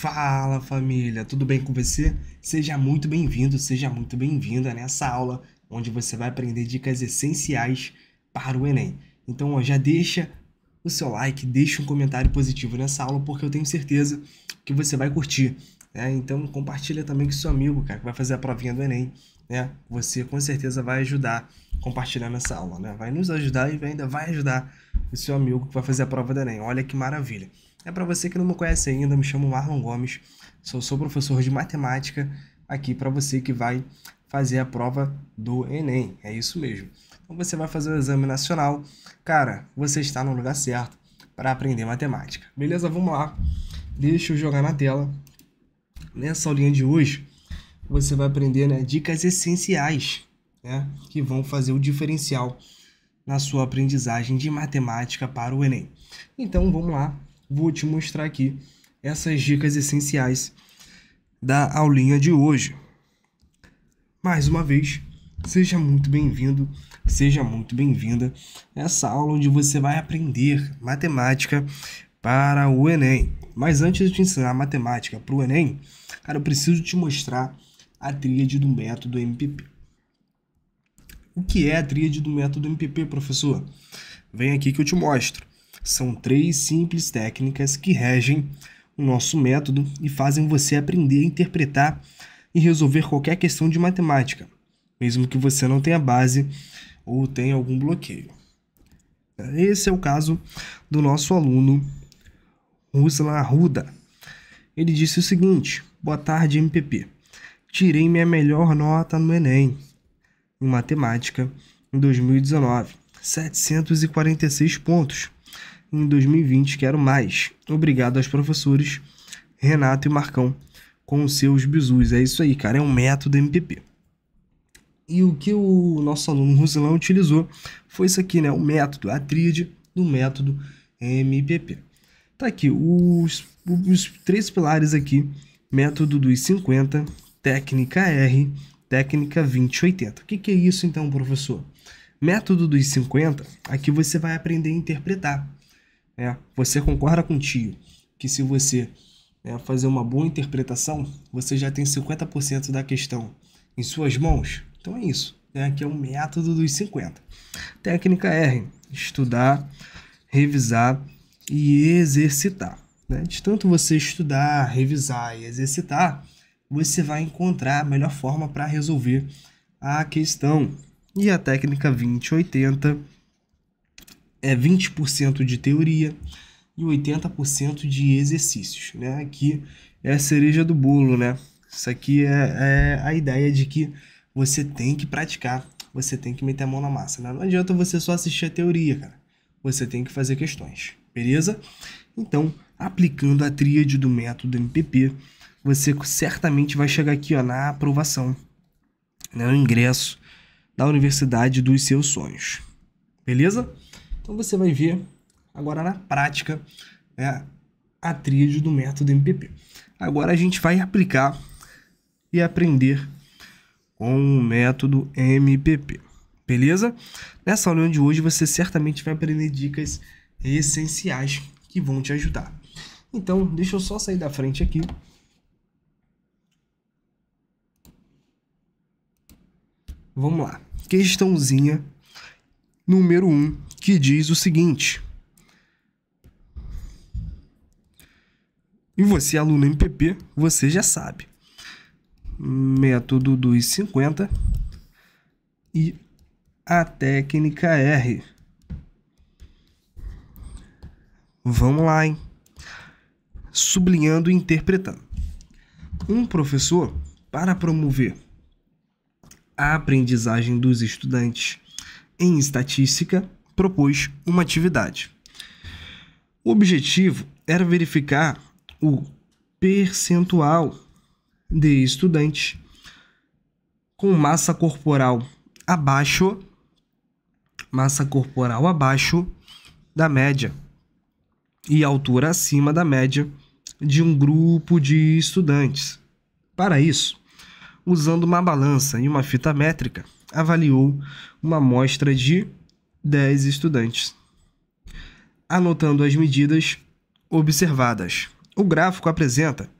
Fala família, tudo bem com você? Seja muito bem-vindo, seja muito bem-vinda nessa aula onde você vai aprender dicas essenciais para o Enem. Então ó, já deixa o seu like, deixa um comentário positivo nessa aula porque eu tenho certeza que você vai curtir. Né? Então compartilha também com seu amigo, cara, que vai fazer a provinha do Enem. Né? Você com certeza vai ajudar compartilhando essa aula, né? Vai nos ajudar e ainda vai ajudar o seu amigo que vai fazer a prova do Enem. Olha que maravilha. É para você que não me conhece ainda, me chamo Marlon Gomes, sou, sou professor de matemática aqui para você que vai fazer a prova do Enem. É isso mesmo. Então você vai fazer o exame nacional. Cara, você está no lugar certo para aprender matemática. Beleza? Vamos lá. Deixa eu jogar na tela. Nessa aulinha de hoje, você vai aprender né, dicas essenciais né, que vão fazer o diferencial na sua aprendizagem de matemática para o Enem. Então vamos lá, vou te mostrar aqui essas dicas essenciais da aulinha de hoje. Mais uma vez, seja muito bem-vindo, seja muito bem-vinda essa aula onde você vai aprender matemática para o Enem. Mas antes de te ensinar matemática para o Enem, cara, eu preciso te mostrar a tríade do método MPP. O que é a tríade do método MPP, professor? Vem aqui que eu te mostro. São três simples técnicas que regem o nosso método e fazem você aprender a interpretar e resolver qualquer questão de matemática, mesmo que você não tenha base ou tenha algum bloqueio. Esse é o caso do nosso aluno Ruslan Arruda. Ele disse o seguinte: Boa tarde, MPP. Tirei minha melhor nota no Enem em matemática em 2019, 746 pontos em 2020 quero mais. Obrigado aos professores Renato e Marcão com os seus bizus. É isso aí, cara, é um método MPP. E o que o nosso aluno Rosilão utilizou foi isso aqui, né? O método, a tríade do método MPP. Tá aqui, os, os três pilares aqui, método dos 50, técnica R, técnica 2080. O que, que é isso então, professor? Método dos 50, aqui você vai aprender a interpretar. É, você concorda com o tio que se você é, fazer uma boa interpretação, você já tem 50% da questão em suas mãos? Então é isso. Né, é Aqui é o método dos 50. Técnica R: estudar, revisar e exercitar. Né? De tanto você estudar, revisar e exercitar, você vai encontrar a melhor forma para resolver a questão. E a técnica 2080 é 20% de teoria e 80% de exercícios, né? Aqui é a cereja do bolo, né? Isso aqui é, é, a ideia de que você tem que praticar, você tem que meter a mão na massa, né? Não adianta você só assistir a teoria, cara. Você tem que fazer questões, beleza? Então, aplicando a tríade do método MPP, você certamente vai chegar aqui, ó, na aprovação, né? No ingresso da universidade dos seus sonhos, beleza? Então você vai ver agora na prática né, a tríade do método MPP. Agora a gente vai aplicar e aprender com o método MPP, beleza? Nessa aula de hoje você certamente vai aprender dicas essenciais que vão te ajudar. Então, deixa eu só sair da frente aqui. Vamos lá. Questãozinha número 1 um que diz o seguinte. E você, aluno MPP, você já sabe. Método dos 50 e a técnica R. Vamos lá, hein? Sublinhando e interpretando. Um professor, para promover a aprendizagem dos estudantes em estatística, propôs uma atividade. O objetivo era verificar o percentual de estudantes com massa corporal abaixo massa corporal abaixo da média e altura acima da média de um grupo de estudantes. Para isso, usando uma balança e uma fita métrica, avaliou uma amostra de 10 estudantes. Anotando as medidas observadas. O gráfico apresenta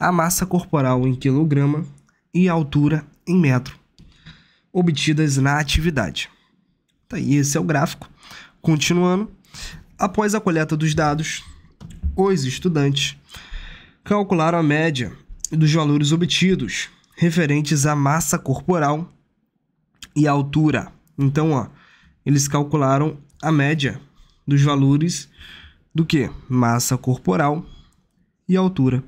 a massa corporal em quilograma e a altura em metro, obtidas na atividade. Tá, e esse é o gráfico. Continuando, após a coleta dos dados, os estudantes calcularam a média dos valores obtidos referentes à massa corporal e à altura. Então, ó, eles calcularam a média dos valores do que? Massa corporal e altura,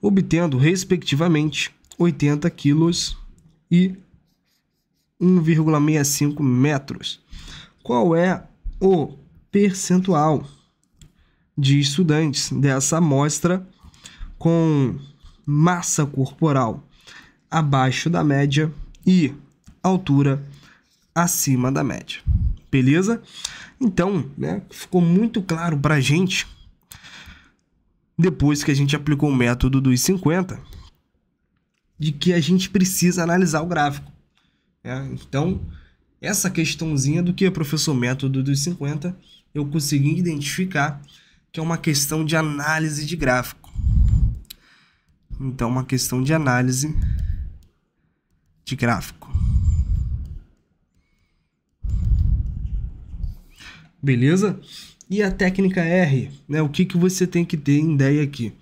obtendo, respectivamente, 80 quilos e 1,65 metros. Qual é o percentual de estudantes dessa amostra com massa corporal abaixo da média e altura acima da média. Beleza? Então, né, ficou muito claro para a gente, depois que a gente aplicou o método dos 50, de que a gente precisa analisar o gráfico. Né? Então, essa questãozinha do que é professor método dos 50, eu consegui identificar que é uma questão de análise de gráfico. Então, uma questão de análise de gráfico. beleza? E a técnica R, né? O que, que você tem que ter em ideia aqui?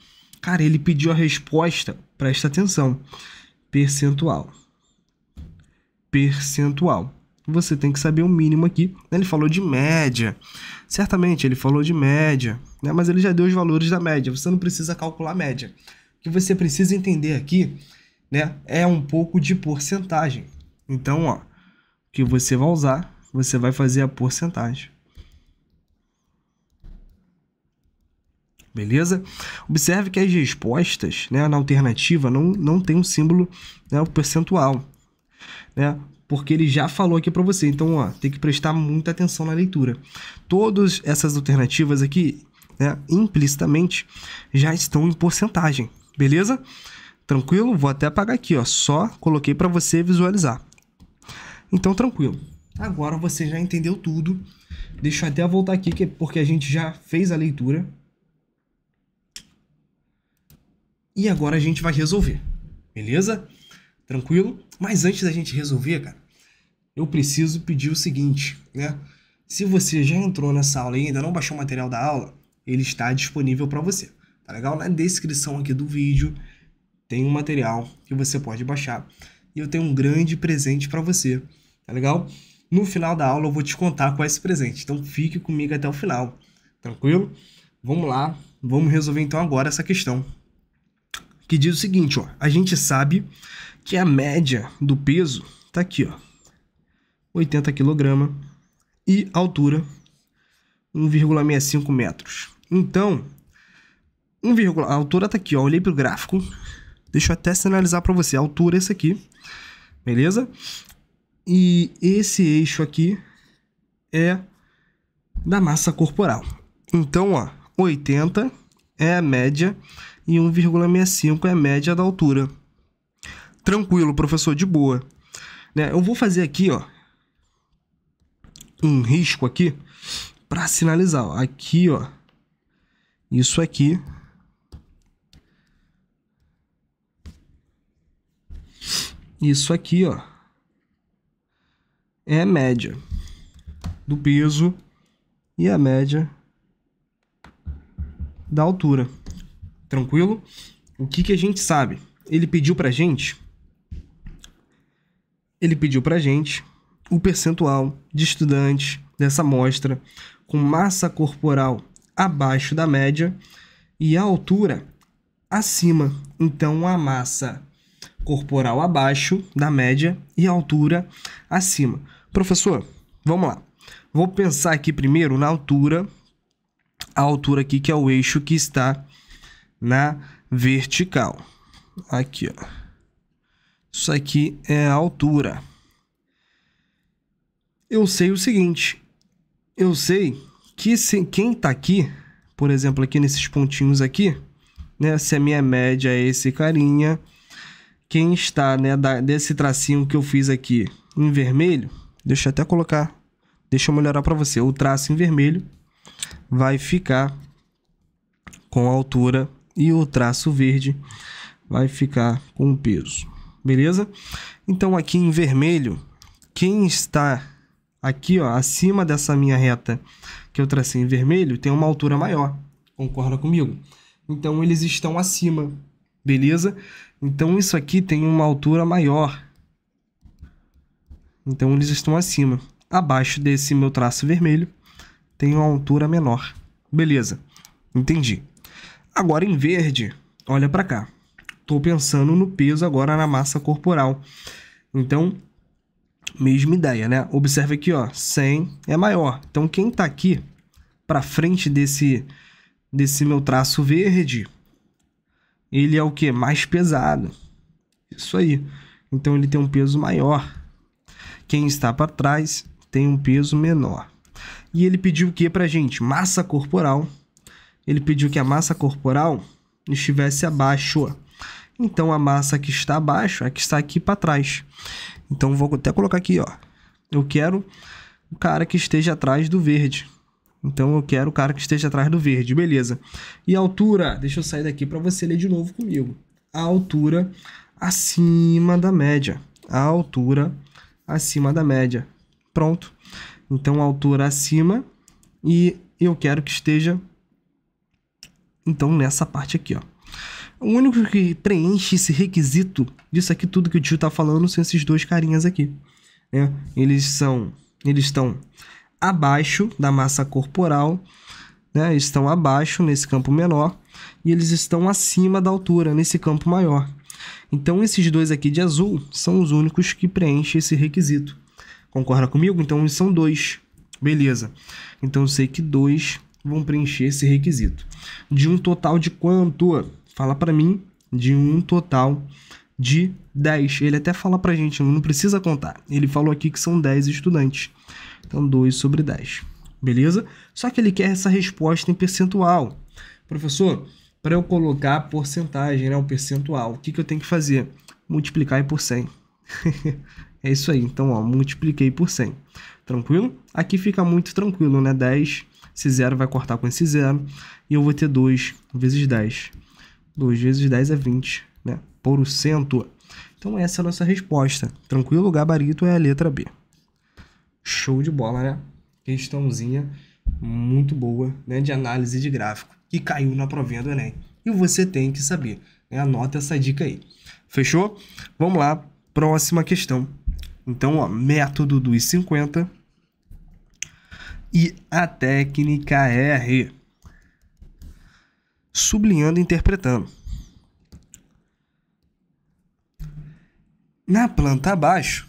Cara, ele pediu a resposta, presta atenção. Percentual. Percentual. Você tem que saber o mínimo aqui. Ele falou de média. Certamente ele falou de média, né? mas ele já deu os valores da média. Você não precisa calcular a média. O que você precisa entender aqui né, é um pouco de porcentagem. Então, ó, o que você vai usar, você vai fazer a porcentagem. beleza? Observe que as respostas né, na alternativa não, não tem um símbolo, né, o percentual, né? Porque ele já falou aqui para você, então ó, tem que prestar muita atenção na leitura. Todas essas alternativas aqui, né, implicitamente, já estão em porcentagem, beleza? Tranquilo? Vou até apagar aqui, ó, só coloquei para você visualizar. Então, tranquilo. Agora você já entendeu tudo. Deixa eu até voltar aqui, é porque a gente já fez a leitura, E agora a gente vai resolver. Beleza? Tranquilo? Mas antes da gente resolver, cara, eu preciso pedir o seguinte, né? Se você já entrou nessa aula e ainda não baixou o material da aula, ele está disponível para você. Tá legal? Na descrição aqui do vídeo tem um material que você pode baixar. E eu tenho um grande presente para você. Tá legal? No final da aula eu vou te contar qual é esse presente. Então fique comigo até o final. Tranquilo? Vamos lá, vamos resolver então agora essa questão que diz o seguinte, ó, a gente sabe que a média do peso tá aqui, ó, 80 kg e altura 1,65 metros. Então, 1, a altura tá aqui, ó, olhei pro gráfico, deixa eu até sinalizar para você, a altura é essa aqui, beleza? E esse eixo aqui é da massa corporal. Então, ó, 80 é a média e 1,65 é a média da altura. Tranquilo, professor, de boa. Né? Eu vou fazer aqui, ó, um risco aqui para sinalizar. Ó. Aqui, ó, isso aqui isso aqui, ó, é a média do peso e a média da altura. Tranquilo? O que, que a gente sabe? Ele pediu pra gente. Ele pediu pra gente o percentual de estudantes dessa amostra com massa corporal abaixo da média e a altura acima. Então a massa corporal abaixo da média e a altura acima. Professor, vamos lá. Vou pensar aqui primeiro na altura, a altura aqui que é o eixo que está na vertical. Aqui, ó. Isso aqui é a altura. Eu sei o seguinte. Eu sei que se, quem tá aqui, por exemplo, aqui nesses pontinhos aqui, né? Se a minha média é esse carinha, quem está, né, da, desse tracinho que eu fiz aqui em vermelho, deixa eu até colocar, deixa eu melhorar para você. O traço em vermelho vai ficar com a altura e o traço verde vai ficar com o peso, beleza? Então aqui em vermelho, quem está aqui ó, acima dessa minha reta que eu tracei em vermelho tem uma altura maior, concorda comigo? Então eles estão acima, beleza? Então isso aqui tem uma altura maior, então eles estão acima. Abaixo desse meu traço vermelho tem uma altura menor, beleza? Entendi. Agora em verde, olha para cá. Estou pensando no peso agora na massa corporal. Então, mesma ideia, né? Observa aqui, ó, 100 é maior. Então, quem está aqui para frente desse desse meu traço verde, ele é o que mais pesado. Isso aí. Então ele tem um peso maior. Quem está para trás tem um peso menor. E ele pediu o que para gente? Massa corporal ele pediu que a massa corporal estivesse abaixo. Então a massa que está abaixo é que está aqui para trás. Então vou até colocar aqui, ó. Eu quero o cara que esteja atrás do verde. Então eu quero o cara que esteja atrás do verde, beleza. E a altura, deixa eu sair daqui para você ler de novo comigo. A altura acima da média. A altura acima da média. Pronto. Então a altura acima e eu quero que esteja então, nessa parte aqui, ó. O único que preenche esse requisito disso aqui tudo que o tio tá falando são esses dois carinhas aqui. Né? Eles são. Eles estão abaixo da massa corporal, né? estão abaixo nesse campo menor e eles estão acima da altura nesse campo maior. Então, esses dois aqui de azul são os únicos que preenchem esse requisito. Concorda comigo? Então, são dois. Beleza. Então, eu sei que dois vão preencher esse requisito. De um total de quanto? Fala para mim de um total de 10. Ele até fala pra gente, não precisa contar. Ele falou aqui que são 10 estudantes. Então 2 sobre 10. Beleza? Só que ele quer essa resposta em percentual. Professor, para eu colocar porcentagem, né, o percentual, o que, que eu tenho que fazer? Multiplicar por 100. é isso aí. Então, ó, multipliquei por 100. Tranquilo? Aqui fica muito tranquilo, né? 10 esse zero vai cortar com esse zero. E eu vou ter 2 vezes 10. 2 vezes 10 é 20, né? Por cento. Então essa é a nossa resposta. Tranquilo, gabarito é a letra B. Show de bola, né? Questãozinha muito boa, né? De análise de gráfico. Que caiu na provinha do Enem. E você tem que saber. Né? Anota essa dica aí. Fechou? Vamos lá. Próxima questão. Então, ó, método dos 50 e a técnica é R. Sublinhando e interpretando. Na planta abaixo,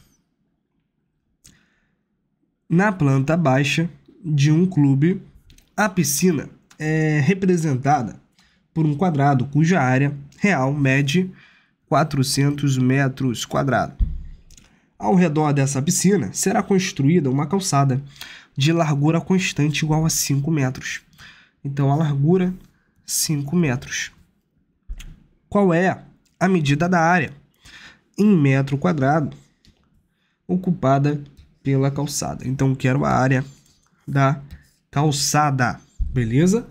na planta baixa de um clube, a piscina é representada por um quadrado cuja área real mede 400 metros quadrados. Ao redor dessa piscina será construída uma calçada de largura constante igual a 5 metros. Então, a largura, 5 metros. Qual é a medida da área? Em metro quadrado, ocupada pela calçada. Então, quero a área da calçada, beleza?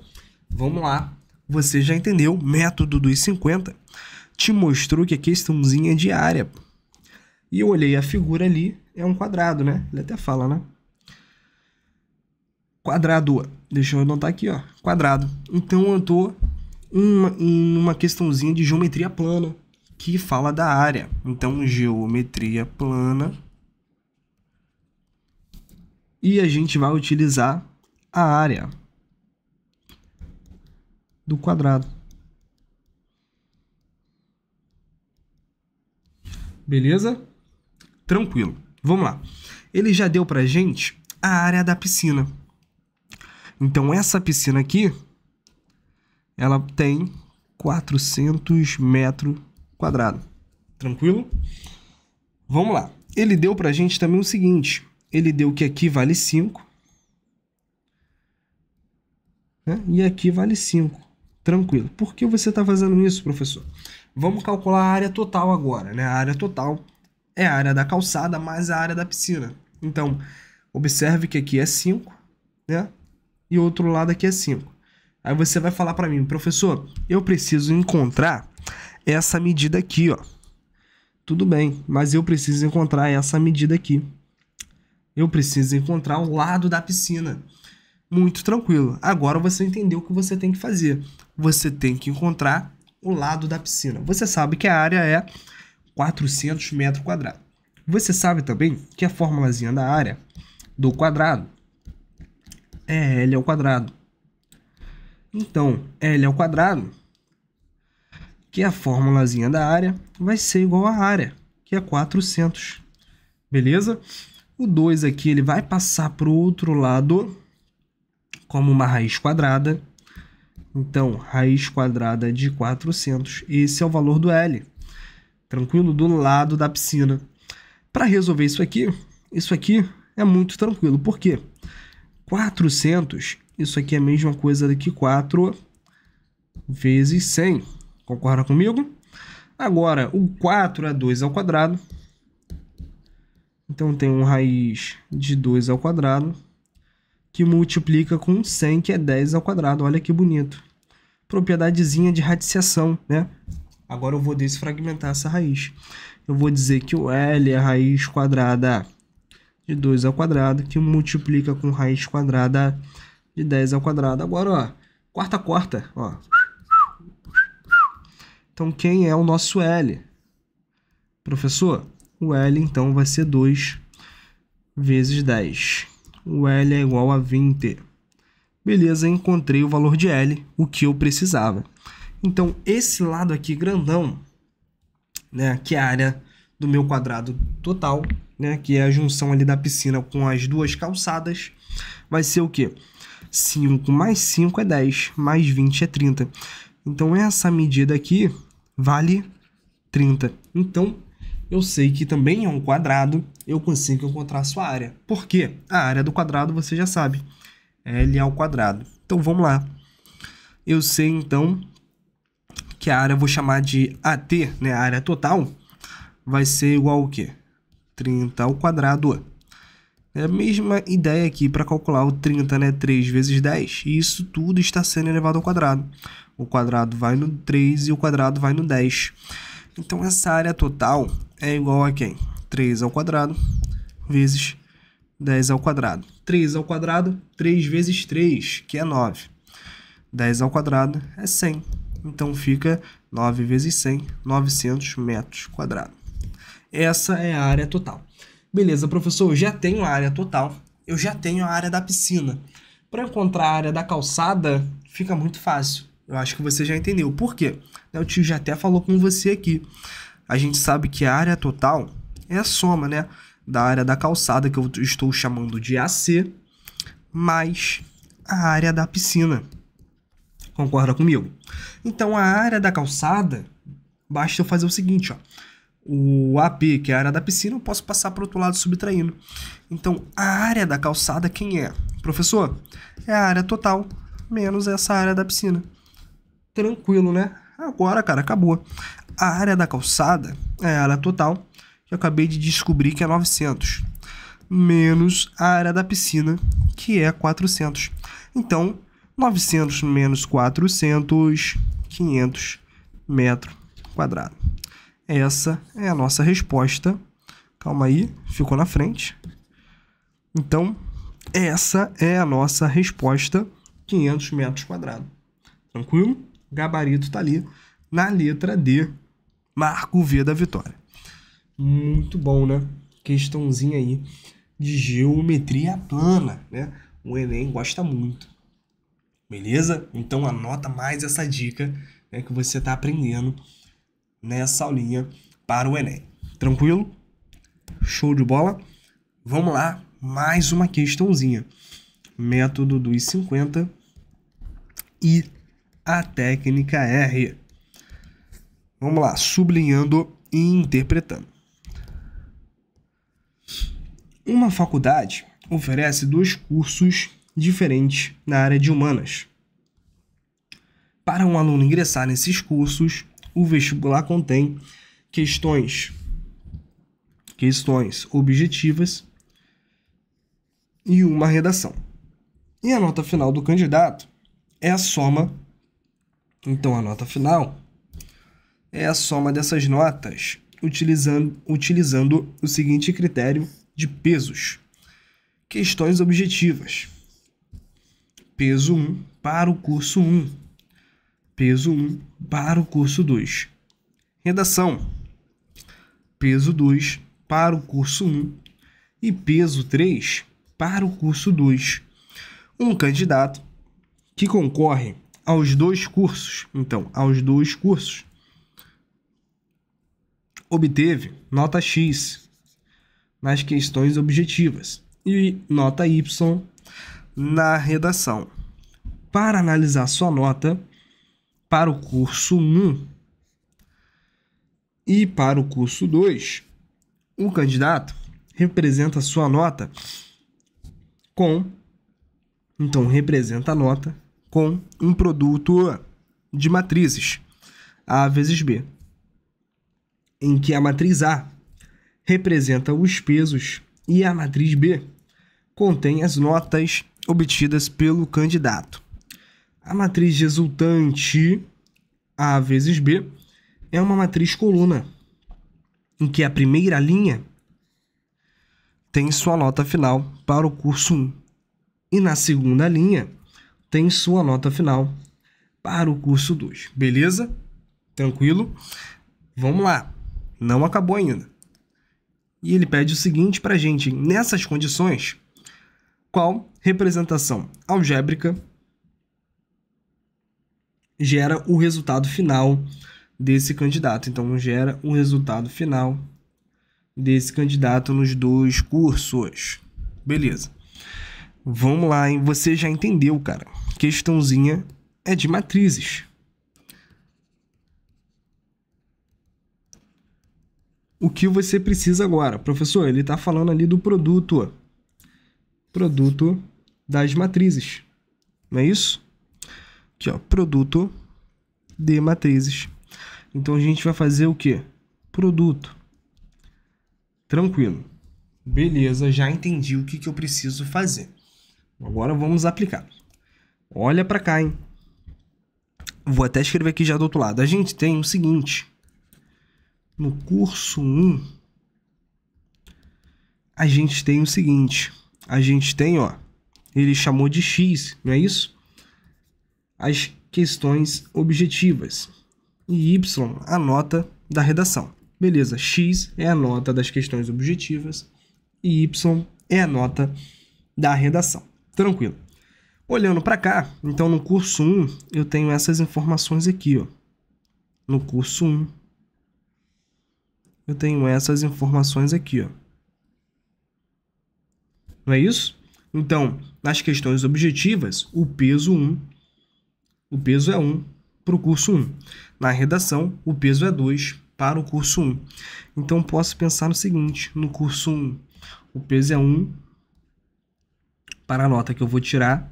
Vamos lá. Você já entendeu método dos 50? Te mostrou que a é questãozinha de área e eu olhei a figura ali, é um quadrado, né? Ele até fala, né? Quadrado. Deixa eu anotar aqui, ó. Quadrado. Então eu tô uma, uma questãozinha de geometria plana que fala da área. Então, geometria plana. E a gente vai utilizar a área do quadrado. Beleza? tranquilo. Vamos lá. Ele já deu pra gente a área da piscina. Então essa piscina aqui, ela tem 400 metros quadrados. Tranquilo? Vamos lá. Ele deu pra gente também o seguinte. Ele deu que aqui vale 5. Né? E aqui vale 5. Tranquilo. Por que você está fazendo isso, professor? Vamos calcular a área total agora, né? A área total é a área da calçada mais a área da piscina. Então, observe que aqui é 5, né? E outro lado aqui é 5. Aí você vai falar para mim, professor, eu preciso encontrar essa medida aqui, ó. Tudo bem, mas eu preciso encontrar essa medida aqui. Eu preciso encontrar o lado da piscina. Muito tranquilo. Agora você entendeu o que você tem que fazer. Você tem que encontrar o lado da piscina. Você sabe que a área é 400 metros quadrados. Você sabe também que a formulazinha da área do quadrado é L ao quadrado. Então, L ao quadrado, que é a formulazinha da área, vai ser igual à área, que é 400. Beleza? O 2 aqui ele vai passar para o outro lado como uma raiz quadrada. Então, raiz quadrada de 400, esse é o valor do L tranquilo? Do lado da piscina. Para resolver isso aqui, isso aqui é muito tranquilo. Por quê? 400, isso aqui é a mesma coisa que 4 vezes 100. Concorda comigo? Agora, o 4 é 2 ao quadrado. Então, tem um raiz de 2 ao quadrado, que multiplica com 100, que é 10 ao quadrado. Olha que bonito. Propriedadezinha de radiciação, né? Agora eu vou desfragmentar essa raiz. Eu vou dizer que o L é a raiz quadrada de 2 ao quadrado, que multiplica com raiz quadrada de 10 ao quadrado. Agora, ó, quarta quarta, ó. Então, quem é o nosso L? Professor, o L, então, vai ser 2 vezes 10. O L é igual a 20. Beleza, encontrei o valor de L, o que eu precisava. Então, esse lado aqui grandão, né, que é a área do meu quadrado total, né, que é a junção ali da piscina com as duas calçadas, vai ser o quê? 5 mais 5 é 10, mais 20 é 30. Então, essa medida aqui vale 30. Então, eu sei que também é um quadrado, eu consigo encontrar a sua área. Por quê? A área do quadrado você já sabe, L ao quadrado. Então, vamos lá. Eu sei, então, que a área eu vou chamar de AT, né, a área total, vai ser igual ao quê? 30 ao quadrado. É a mesma ideia aqui para calcular o 30, né? 3 vezes 10. E isso tudo está sendo elevado ao quadrado. O quadrado vai no 3 e o quadrado vai no 10. Então, essa área total é igual a quem? 3 ao quadrado vezes 10 ao quadrado. 3 ao quadrado, 3 vezes 3, que é 9. 10 ao quadrado é 100. Então fica 9 vezes 100, 900 metros quadrados. Essa é a área total. Beleza, professor, eu já tenho a área total, eu já tenho a área da piscina. Para encontrar a área da calçada, fica muito fácil. Eu acho que você já entendeu. Por quê? Né, o tio já até falou com você aqui. A gente sabe que a área total é a soma, né? Da área da calçada, que eu estou chamando de AC, mais a área da piscina. Concorda comigo? Então a área da calçada, basta eu fazer o seguinte, ó. O AP, que é a área da piscina, eu posso passar para o outro lado subtraindo. Então, a área da calçada quem é? Professor, é a área total menos essa área da piscina. Tranquilo, né? Agora, cara, acabou. A área da calçada é a área total, que eu acabei de descobrir que é 900, menos a área da piscina, que é 400. Então, 900 menos 400, 500 metro quadrado. Essa é a nossa resposta. Calma aí, ficou na frente. Então, essa é a nossa resposta, 500 metros quadrados. Tranquilo? O gabarito está ali na letra D. Marco V da vitória. Muito bom, né? Questãozinha aí de geometria plana, né? O Enem gosta muito. Beleza? Então anota mais essa dica né, que você está aprendendo nessa aulinha para o Enem. Tranquilo? Show de bola? Vamos lá, mais uma questãozinha. Método dos 50 e a técnica R. Vamos lá, sublinhando e interpretando. Uma faculdade oferece dois cursos diferente na área de humanas. Para um aluno ingressar nesses cursos, o vestibular contém questões questões objetivas e uma redação. E a nota final do candidato é a soma. Então a nota final é a soma dessas notas, utilizando, utilizando o seguinte critério de pesos. Questões objetivas peso 1 para o curso 1, peso 1 para o curso 2. Redação: peso 2 para o curso 1 e peso 3 para o curso 2. Um candidato que concorre aos dois cursos, então, aos dois cursos, obteve nota X nas questões objetivas e nota Y na redação. Para analisar sua nota para o curso 1 e para o curso 2, o candidato representa sua nota com então representa a nota com um produto de matrizes A vezes B, em que a matriz A representa os pesos e a matriz B contém as notas obtidas pelo candidato. A matriz resultante A vezes B é uma matriz coluna, em que a primeira linha tem sua nota final para o curso 1 e na segunda linha tem sua nota final para o curso 2. Beleza? Tranquilo? Vamos lá. Não acabou ainda. E ele pede o seguinte para a gente: nessas condições, qual representação algébrica gera o resultado final desse candidato. Então, gera o resultado final desse candidato nos dois cursos. Beleza. Vamos lá, hein? Você já entendeu, cara. Questãozinha é de matrizes. O que você precisa agora? Professor, ele está falando ali do produto produto das matrizes. Não é isso? Aqui, ó, produto de matrizes. Então a gente vai fazer o quê? Produto. Tranquilo. Beleza, já entendi o que, que eu preciso fazer. Agora vamos aplicar. Olha para cá, hein? Vou até escrever aqui já do outro lado. A gente tem o seguinte. No curso 1, a gente tem o seguinte a gente tem, ó, ele chamou de X, não é isso? As questões objetivas. E Y, a nota da redação. Beleza, X é a nota das questões objetivas e Y é a nota da redação. Tranquilo. Olhando para cá, então no curso 1 eu tenho essas informações aqui, ó. No curso 1 eu tenho essas informações aqui, ó não é isso? Então, nas questões objetivas, o peso 1, o peso é 1 para o curso 1. Na redação, o peso é 2 para o curso 1. Então, posso pensar no seguinte, no curso 1, o peso é 1 para a nota que eu vou tirar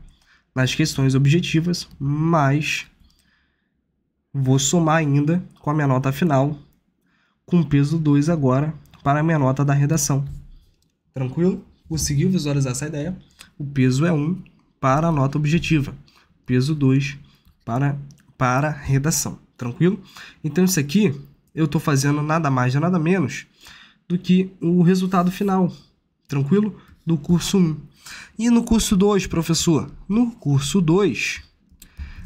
nas questões objetivas, mas vou somar ainda com a minha nota final, com peso 2 agora, para a minha nota da redação. Tranquilo? Conseguiu visualizar essa ideia? O peso é 1 para a nota objetiva, peso 2 para, para a redação. Tranquilo? Então, isso aqui eu estou fazendo nada mais, nada menos do que o resultado final. Tranquilo? Do curso 1. E no curso 2, professor? No curso 2,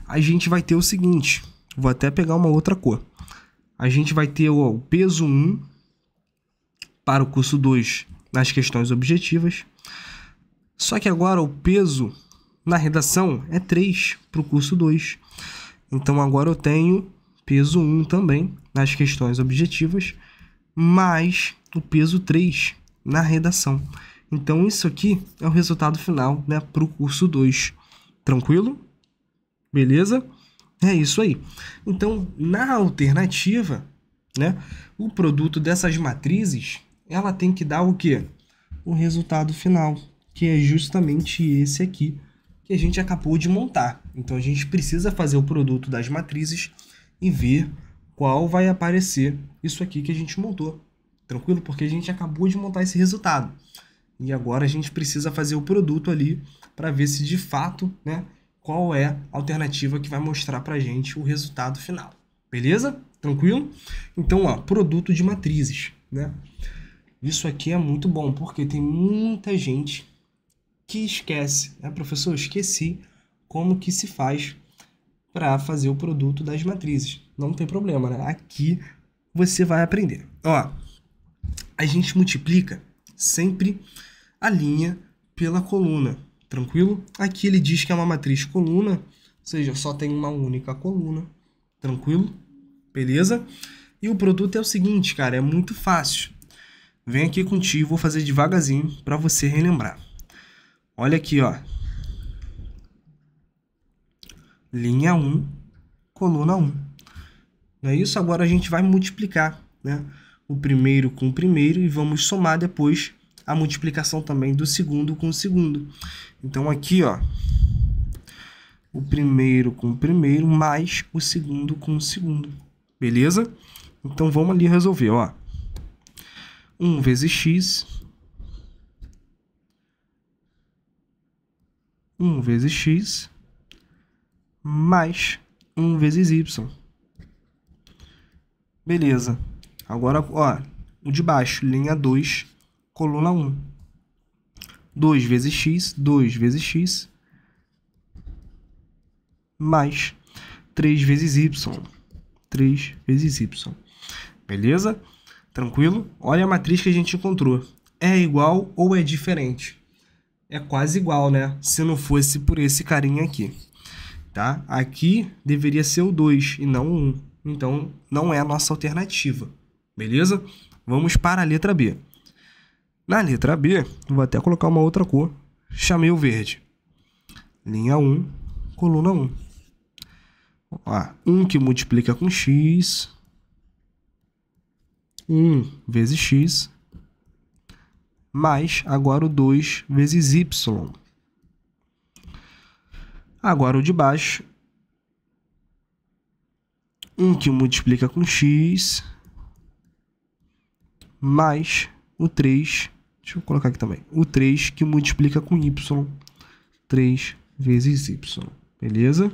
a gente vai ter o seguinte. Vou até pegar uma outra cor. A gente vai ter ó, o peso 1 para o curso 2 nas questões objetivas. Só que agora o peso na redação é 3 para o curso 2. Então agora eu tenho peso 1 também nas questões objetivas, mais o peso 3 na redação. Então isso aqui é o resultado final né, para o curso 2. Tranquilo? Beleza? É isso aí. Então, na alternativa, né, o produto dessas matrizes ela tem que dar o quê? O resultado final, que é justamente esse aqui que a gente acabou de montar. Então a gente precisa fazer o produto das matrizes e ver qual vai aparecer isso aqui que a gente montou. Tranquilo? Porque a gente acabou de montar esse resultado. E agora a gente precisa fazer o produto ali para ver se de fato, né, qual é a alternativa que vai mostrar para a gente o resultado final. Beleza? Tranquilo? Então, ó, produto de matrizes, né? Isso aqui é muito bom, porque tem muita gente que esquece, né? Professor, eu esqueci como que se faz para fazer o produto das matrizes. Não tem problema, né? Aqui você vai aprender. Ó, a gente multiplica sempre a linha pela coluna, tranquilo? Aqui ele diz que é uma matriz coluna, ou seja, só tem uma única coluna, tranquilo? Beleza? E o produto é o seguinte, cara, é muito fácil. Vem aqui contigo, vou fazer devagarzinho para você relembrar. Olha aqui, ó. Linha 1, coluna 1. Não é isso? Agora a gente vai multiplicar, né? O primeiro com o primeiro e vamos somar depois a multiplicação também do segundo com o segundo. Então aqui, ó, o primeiro com o primeiro mais o segundo com o segundo. Beleza? Então vamos ali resolver, ó. 1 vezes x, 1 vezes x, mais 1 vezes y. Beleza. Agora, ó, o de baixo, linha 2, coluna 1. 2 vezes x, 2 vezes x, mais 3 vezes y. 3 vezes y. Beleza? Tranquilo? Olha a matriz que a gente encontrou. É igual ou é diferente? É quase igual, né? Se não fosse por esse carinha aqui. Tá? Aqui deveria ser o 2 e não o 1. Então, não é a nossa alternativa. Beleza? Vamos para a letra B. Na letra B, vou até colocar uma outra cor. Chamei o verde. Linha 1, coluna 1. 1 que multiplica com x, 1 vezes x, mais agora o 2 vezes y. Agora o de baixo, 1 que multiplica com x, mais o 3, deixa eu colocar aqui também, o 3 que multiplica com y, 3 vezes y, beleza?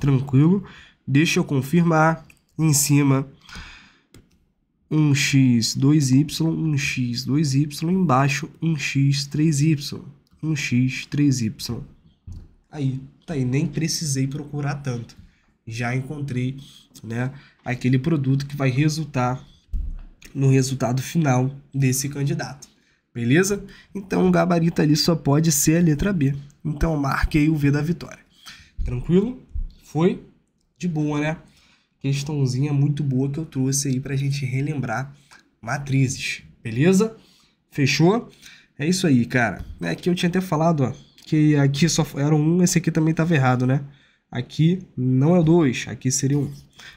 Tranquilo? Deixa eu confirmar em cima um x, 2y, um x, 2y, embaixo um x, 3y, um x, 3y. Aí, tá aí, nem precisei procurar tanto. Já encontrei, né, aquele produto que vai resultar no resultado final desse candidato. Beleza? Então o gabarito ali só pode ser a letra B. Então marquei o V da vitória. Tranquilo? Foi? De boa, né? questãozinha muito boa que eu trouxe aí pra gente relembrar matrizes, beleza? Fechou? É isso aí, cara. É que eu tinha até falado, ó, que aqui só era um, esse aqui também estava errado, né? Aqui não é dois, aqui seria um.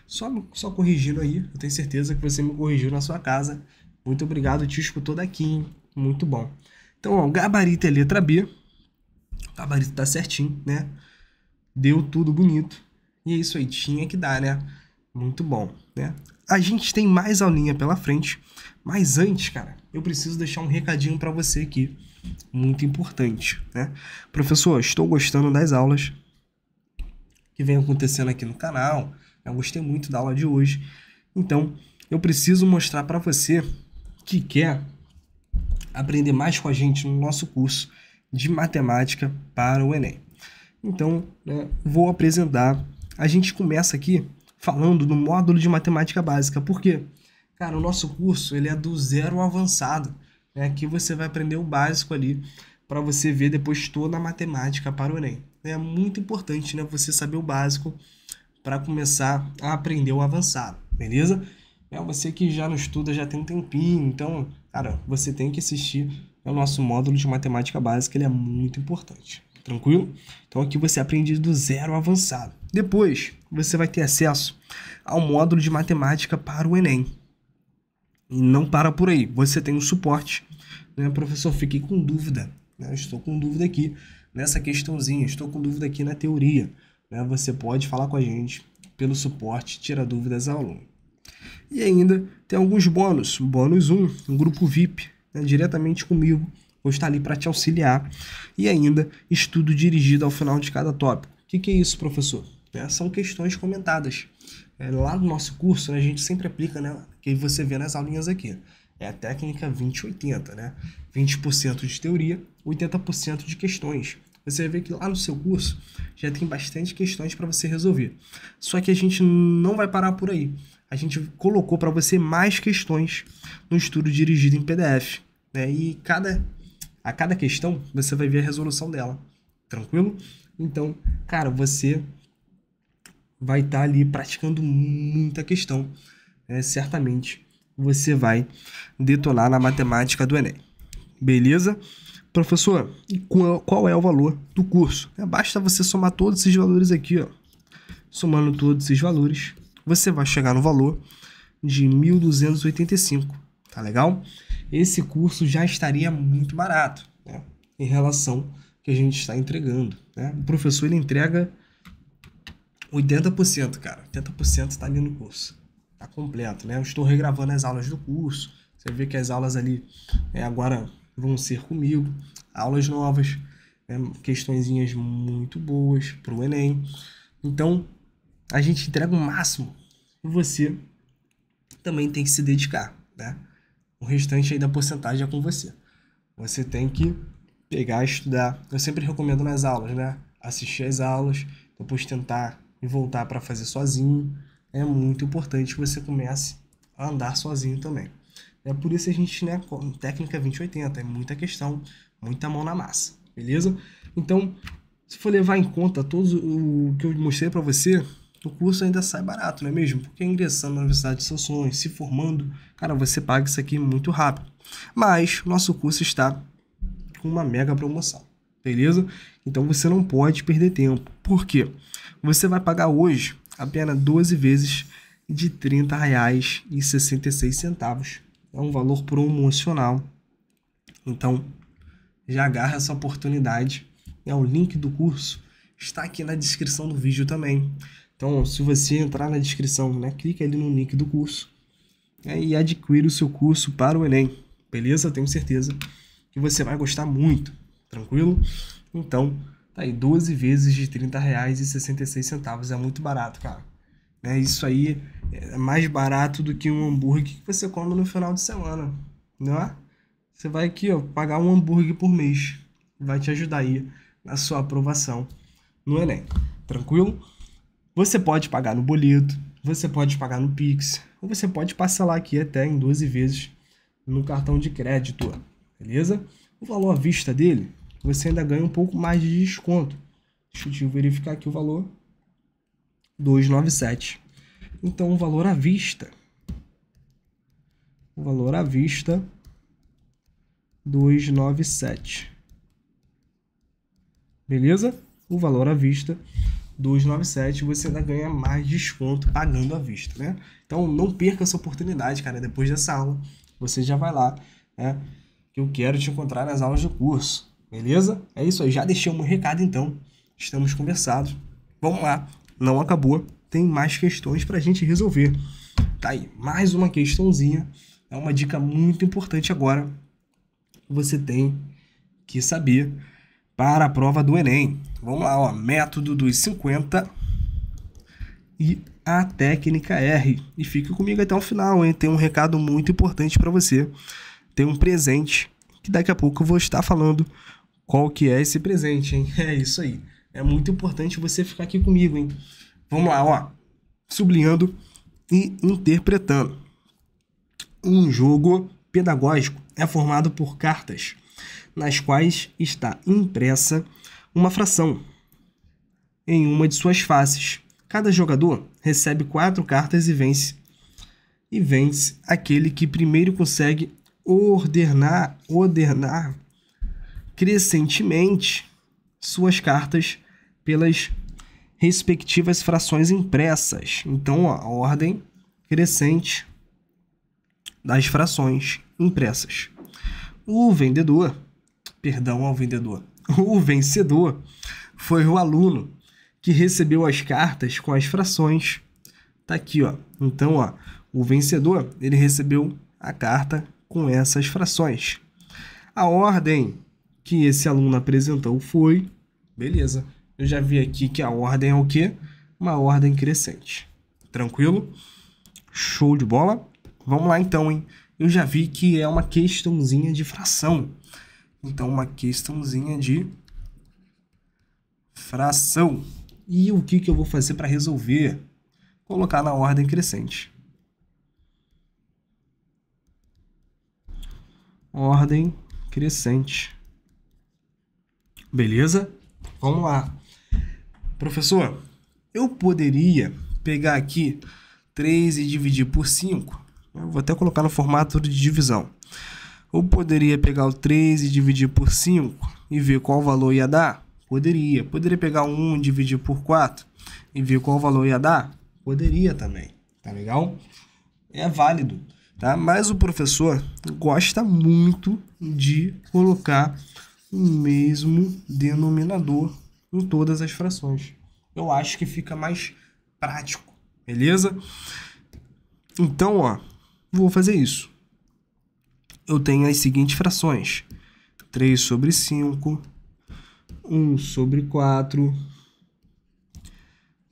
Só, só corrigindo aí, eu tenho certeza que você me corrigiu na sua casa. Muito obrigado, te escutou daqui, hein? Muito bom. Então, ó, o gabarito é letra B. O gabarito tá certinho, né? Deu tudo bonito. E é isso aí, tinha que dar, né? Muito bom, né? A gente tem mais aulinha pela frente, mas antes, cara, eu preciso deixar um recadinho para você aqui, muito importante, né? Professor, estou gostando das aulas que vem acontecendo aqui no canal. Eu gostei muito da aula de hoje. Então, eu preciso mostrar para você que quer aprender mais com a gente no nosso curso de matemática para o Enem. Então, né, vou apresentar. A gente começa aqui falando do módulo de matemática básica. Por quê? Cara, o nosso curso ele é do zero avançado. Né? Aqui você vai aprender o básico ali para você ver depois toda a matemática para o Enem. É muito importante né, você saber o básico para começar a aprender o avançado, beleza? É você que já não estuda já tem um tempinho, então, cara, você tem que assistir o nosso módulo de matemática básica, ele é muito importante, tranquilo? Então aqui você aprende do zero avançado. Depois, você vai ter acesso ao módulo de matemática para o Enem. E não para por aí, você tem um suporte. Né? Professor, fiquei com dúvida. Né? Estou com dúvida aqui nessa questãozinha, estou com dúvida aqui na teoria. Né? Você pode falar com a gente pelo suporte, tira dúvidas ao aluno. E ainda tem alguns bônus. Bônus 1, um grupo VIP, né? diretamente comigo. Vou estar ali para te auxiliar. E ainda, estudo dirigido ao final de cada tópico. O que, que é isso, professor? né, são questões comentadas. É, lá no nosso curso, né, a gente sempre aplica, né, que você vê nas aulinhas aqui, é a técnica 20-80, né? 20% de teoria, 80% de questões. Você vê que lá no seu curso já tem bastante questões para você resolver. Só que a gente não vai parar por aí. A gente colocou para você mais questões no estudo dirigido em PDF. Né? E cada, a cada questão você vai ver a resolução dela. Tranquilo? Então, cara, você vai estar tá ali praticando muita questão, né? certamente você vai detonar na matemática do Enem. Beleza? Professor, qual é o valor do curso? É, basta você somar todos esses valores aqui, ó. Somando todos esses valores, você vai chegar no valor de 1.285, tá legal? Esse curso já estaria muito barato, né? Em relação que a gente está entregando, né? O professor ele entrega 80%, cara. 80% está ali no curso. Está completo, né? Eu estou regravando as aulas do curso. Você vê que as aulas ali é, agora vão ser comigo. Aulas novas, né? questõezinhas muito boas para o Enem. Então, a gente entrega o máximo. E você também tem que se dedicar, né? O restante aí da porcentagem é com você. Você tem que pegar e estudar. Eu sempre recomendo nas aulas, né? Assistir as aulas, depois tentar e voltar para fazer sozinho, é muito importante que você comece a andar sozinho também. É por isso a gente, né, técnica 2080, é muita questão, muita mão na massa, beleza? Então, se for levar em conta todo o que eu mostrei para você, o curso ainda sai barato, não é mesmo? Porque ingressando na universidade de seus sonhos, se formando, cara, você paga isso aqui muito rápido. Mas nosso curso está com uma mega promoção, beleza? Então você não pode perder tempo. Por quê? você vai pagar hoje apenas 12 vezes de R$ 30,66. É um valor promocional. Então, já agarra essa oportunidade. É o link do curso está aqui na descrição do vídeo também. Então, se você entrar na descrição, né, clica ali no link do curso né, e adquira o seu curso para o Enem. Beleza? Tenho certeza que você vai gostar muito. Tranquilo? Então, Tá aí 12 vezes de R$30,66. É muito barato, cara. Né? Isso aí é mais barato do que um hambúrguer que você come no final de semana. Não é? Você vai aqui, ó, pagar um hambúrguer por mês. Vai te ajudar aí na sua aprovação no Enem. Tranquilo? Você pode pagar no boleto, você pode pagar no Pix, ou você pode parcelar aqui até em 12 vezes no cartão de crédito, beleza? O valor à vista dele você ainda ganha um pouco mais de desconto. Deixa eu verificar aqui o valor. 297. Então, o valor à vista. O valor à vista 297. Beleza? O valor à vista 297, você ainda ganha mais desconto pagando à vista, né? Então não perca essa oportunidade, cara. Depois dessa aula, você já vai lá, né? Que eu quero te encontrar nas aulas do curso. Beleza? É isso aí. Já deixei um recado então. Estamos conversados. Vamos lá. Não acabou. Tem mais questões para a gente resolver. Tá aí. Mais uma questãozinha. É uma dica muito importante agora. Você tem que saber para a prova do Enem. Vamos lá, ó. Método dos 50 e a técnica R. E fique comigo até o final, hein? Tem um recado muito importante para você. Tem um presente que daqui a pouco eu vou estar falando qual que é esse presente, hein? É isso aí. É muito importante você ficar aqui comigo, hein? Vamos lá, ó. Sublinhando e interpretando. Um jogo pedagógico é formado por cartas, nas quais está impressa uma fração em uma de suas faces. Cada jogador recebe quatro cartas e vence. E vence aquele que primeiro consegue ordenar, ordenar crescentemente suas cartas pelas respectivas frações impressas. Então, a ordem crescente das frações impressas. O vendedor, perdão ao vendedor, o vencedor foi o aluno que recebeu as cartas com as frações. Tá aqui, ó. Então, ó, o vencedor, ele recebeu a carta com essas frações. A ordem que esse aluno apresentou foi, beleza, eu já vi aqui que a ordem é o quê? Uma ordem crescente. Tranquilo? Show de bola? Vamos lá então, hein? Eu já vi que é uma questãozinha de fração. Então, uma questãozinha de fração. E o que, que eu vou fazer para resolver? Colocar na ordem crescente. Ordem crescente. Beleza? Vamos lá. Professor, eu poderia pegar aqui 3 e dividir por 5. Eu vou até colocar no formato de divisão. Eu poderia pegar o 3 e dividir por 5 e ver qual valor ia dar? Poderia. Poderia pegar 1 e dividir por 4 e ver qual valor ia dar? Poderia também. Tá legal? É válido, tá? Mas o professor gosta muito de colocar o mesmo denominador em todas as frações. Eu acho que fica mais prático, beleza? Então, ó, vou fazer isso. Eu tenho as seguintes frações: 3 sobre 5, 1 sobre 4,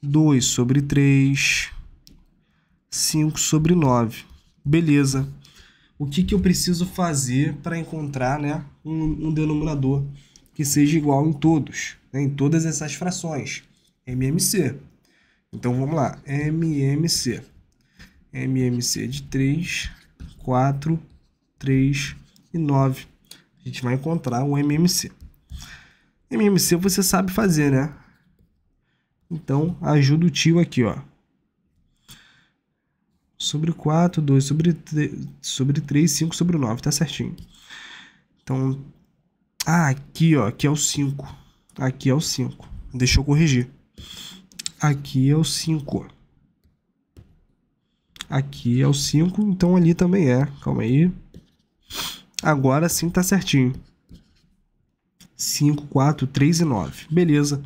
2 sobre 3, 5 sobre 9. Beleza o que, que eu preciso fazer para encontrar né, um, um, denominador que seja igual em todos, né, em todas essas frações. MMC. Então vamos lá, MMC. MMC de 3, 4, 3 e 9. A gente vai encontrar o MMC. MMC você sabe fazer, né? Então ajuda o tio aqui, ó sobre 4, 2 sobre, 3, sobre 3, 5 sobre 9, tá certinho. Então, ah, aqui ó, aqui é o 5, aqui é o 5, deixa eu corrigir. Aqui é o 5, Aqui é o 5, então ali também é, calma aí. Agora sim tá certinho. 5, 4, 3 e 9, beleza.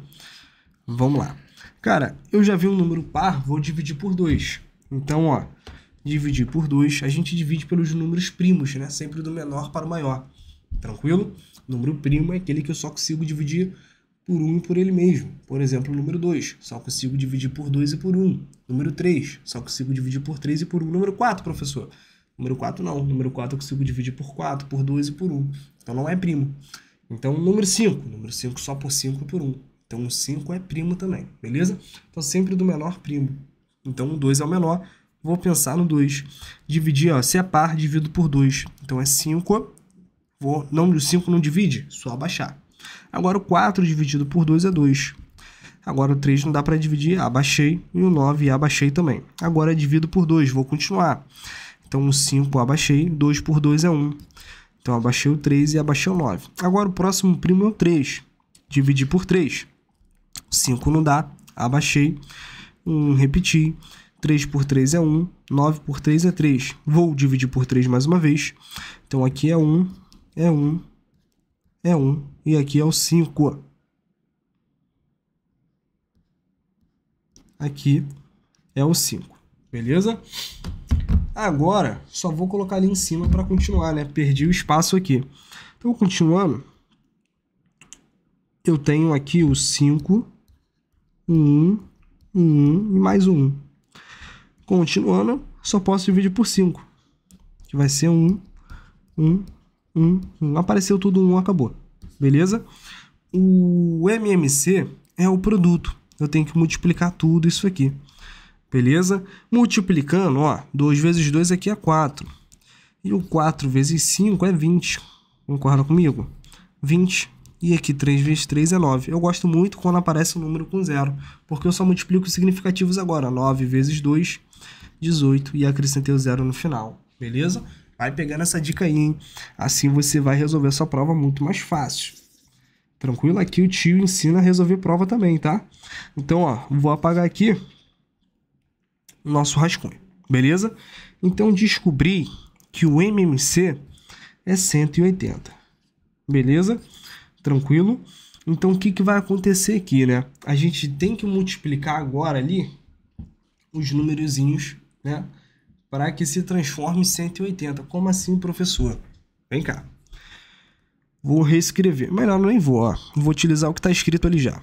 Vamos lá. Cara, eu já vi um número par, vou dividir por 2. Então, ó, dividir por 2, a gente divide pelos números primos, né? Sempre do menor para o maior. Tranquilo? O número primo é aquele que eu só consigo dividir por 1 um e por ele mesmo. Por exemplo, o número 2, só consigo dividir por 2 e por 1. Um. Número 3, só consigo dividir por 3 e por 1. Um. Número 4, professor. Número 4 não. Número 4 eu consigo dividir por 4, por 2 e por 1. Então não é primo. Então, número 5. Número 5 só por 5 e por 1. Então, o 5 é primo também, beleza? Então, sempre do menor primo. Então, o 2 é o menor. Vou pensar no 2. Dividir, ó, se é par, divido por 2. Então, é 5. Vou, não, o 5 não divide, só abaixar. Agora, o 4 dividido por 2 é 2. Agora, o 3 não dá para dividir, abaixei. E o 9, abaixei também. Agora, divido por 2, vou continuar. Então, o 5 abaixei, 2 por 2 é 1. Um. Então, abaixei o 3 e abaixei o 9. Agora, o próximo primo é o 3. Dividi por 3. 5 não dá, abaixei em hum, repetir. 3 por 3 é 1, 9 por 3 é 3. Vou dividir por 3 mais uma vez. Então aqui é 1, é 1, é 1 e aqui é o 5. Aqui é o 5, beleza? Agora, só vou colocar ali em cima para continuar, né? Perdi o espaço aqui. Então, continuando, eu tenho aqui o 5, o 1, um 1 e mais um 1. Continuando, só posso dividir por 5, que vai ser um 1, 1, 1. Apareceu tudo 1, acabou. Beleza? O MMC é o produto. Eu tenho que multiplicar tudo isso aqui. Beleza? Multiplicando, ó, 2 vezes 2 aqui é 4. E o 4 vezes 5 é 20. Concorda comigo? 20 e aqui 3 vezes 3 é 9. Eu gosto muito quando aparece um número com zero, porque eu só multiplico os significativos agora. 9 vezes 2, 18, e acrescentei o zero no final, beleza? Vai pegando essa dica aí, hein? Assim você vai resolver sua prova muito mais fácil. Tranquilo? Aqui o tio ensina a resolver prova também, tá? Então, ó, vou apagar aqui o nosso rascunho, beleza? Então, descobri que o MMC é 180, beleza? Tranquilo? Então o que, que vai acontecer aqui, né? A gente tem que multiplicar agora ali os númerozinhos, né? Para que se transforme em 180. Como assim, professor? Vem cá. Vou reescrever. Melhor, nem vou, ó. Vou utilizar o que está escrito ali já.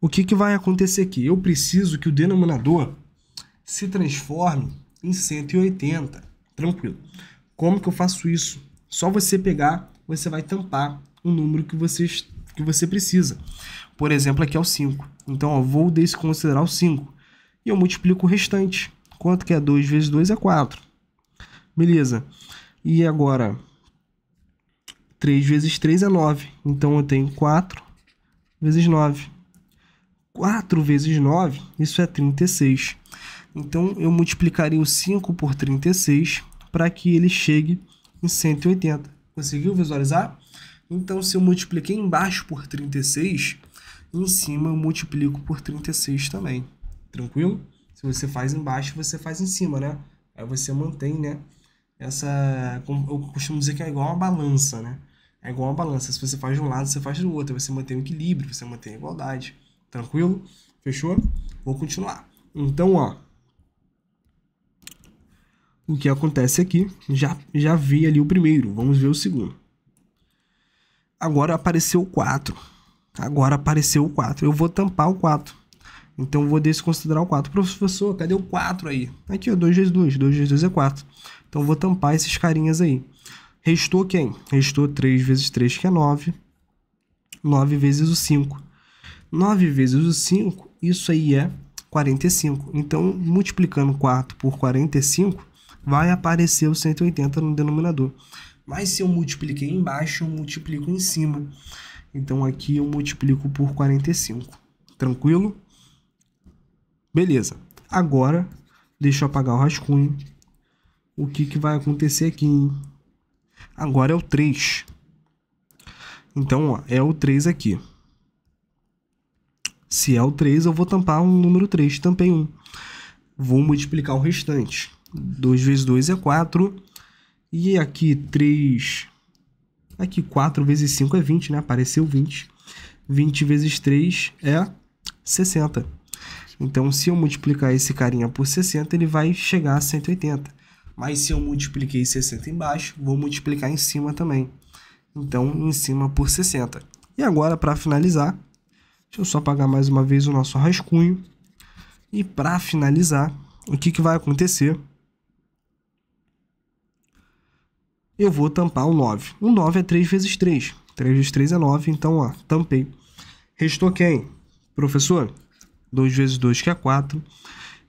O que, que vai acontecer aqui? Eu preciso que o denominador se transforme em 180. Tranquilo. Como que eu faço isso? Só você pegar, você vai tampar o número que você, que você precisa. Por exemplo, aqui é o 5. Então, ó, vou desconsiderar o 5. E eu multiplico o restante. Quanto que é 2 vezes 2 é 4. Beleza. E agora, 3 vezes 3 é 9. Então, eu tenho 4 vezes 9. 4 vezes 9, isso é 36. Então, eu multiplicaria o 5 por 36 para que ele chegue em 180. Conseguiu visualizar? Então, se eu multipliquei embaixo por 36, em cima eu multiplico por 36 também. Tranquilo? Se você faz embaixo, você faz em cima, né? Aí você mantém, né? Essa. Eu costumo dizer que é igual a balança, né? É igual a balança. Se você faz de um lado, você faz do outro. Você mantém o equilíbrio, você mantém a igualdade. Tranquilo? Fechou? Vou continuar. Então, ó o que acontece aqui. Já, já vi ali o primeiro, vamos ver o segundo. Agora apareceu o 4. Agora apareceu o 4. Eu vou tampar o 4. Então eu vou desconsiderar o 4. Professor, cadê o 4 aí? Aqui, 2 vezes 2. 2 vezes 2 é 4. Então eu vou tampar esses carinhas aí. Restou quem? Restou 3 vezes 3, que é 9. 9 vezes o 5. 9 vezes o 5, isso aí é 45. Então, multiplicando 4 por 45, vai aparecer o 180 no denominador. Mas se eu multipliquei embaixo, eu multiplico em cima. Então aqui eu multiplico por 45. Tranquilo? Beleza. Agora, deixa eu apagar o rascunho. O que, que vai acontecer aqui? Hein? Agora é o 3. Então, ó, é o 3 aqui. Se é o 3, eu vou tampar o número 3, tampei 1. Vou multiplicar o restante. 2 vezes 2 é 4. E aqui 3. Aqui 4 vezes 5 é 20, né? Apareceu 20. 20 vezes 3 é 60. Então, se eu multiplicar esse carinha por 60, ele vai chegar a 180. Mas se eu multipliquei 60 embaixo, vou multiplicar em cima também. Então, em cima por 60. E agora, para finalizar, deixa eu só apagar mais uma vez o nosso rascunho. E para finalizar, o que, que vai acontecer? eu vou tampar o 9. O 9 é 3 vezes 3. 3 vezes 3 é 9, então, ó, tampei. Restou quem? Professor, 2 vezes 2, que é 4,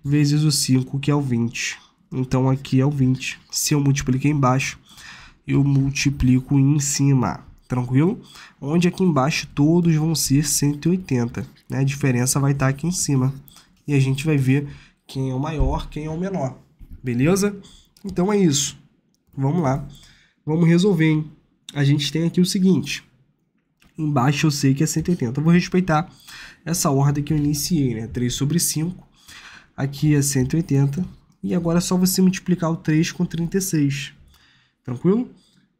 vezes o 5, que é o 20. Então, aqui é o 20. Se eu multipliquei embaixo, eu multiplico em cima, tranquilo? Onde aqui embaixo todos vão ser 180, né? A diferença vai estar tá aqui em cima. E a gente vai ver quem é o maior, quem é o menor, beleza? Então, é isso. Vamos lá. Vamos resolver, hein? A gente tem aqui o seguinte. Embaixo eu sei que é 180. Eu vou respeitar essa ordem que eu iniciei, né? 3 sobre 5. Aqui é 180. E agora é só você multiplicar o 3 com 36. Tranquilo?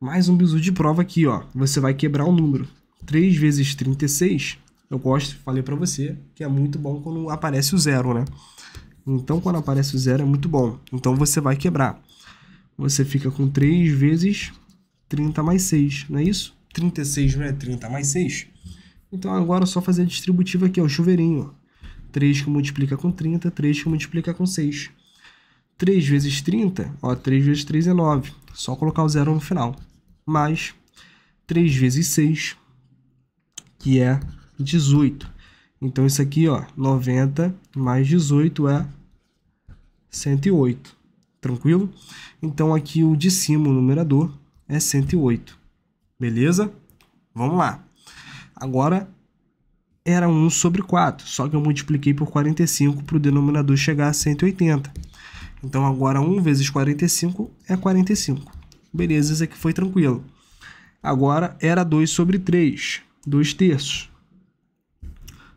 Mais um bizu de prova aqui, ó. Você vai quebrar o número. 3 vezes 36, eu gosto, falei para você, que é muito bom quando aparece o zero, né? Então, quando aparece o zero, é muito bom. Então, você vai quebrar você fica com 3 vezes 30 mais 6, não é isso? 36 não é 30 mais 6? Então agora é só fazer a distributiva aqui, ó, o chuveirinho. Ó. 3 que multiplica com 30, 3 que multiplica com 6. 3 vezes 30, ó, 3 vezes 3 é 9. Só colocar o zero no final. Mais 3 vezes 6, que é 18. Então isso aqui, ó, 90 mais 18 é 108 tranquilo? Então aqui o de cima, o numerador, é 108, beleza? Vamos lá. Agora, era 1 sobre 4, só que eu multipliquei por 45 para o denominador chegar a 180. Então agora 1 vezes 45 é 45. Beleza, isso aqui foi tranquilo. Agora era 2 sobre 3, 2 terços.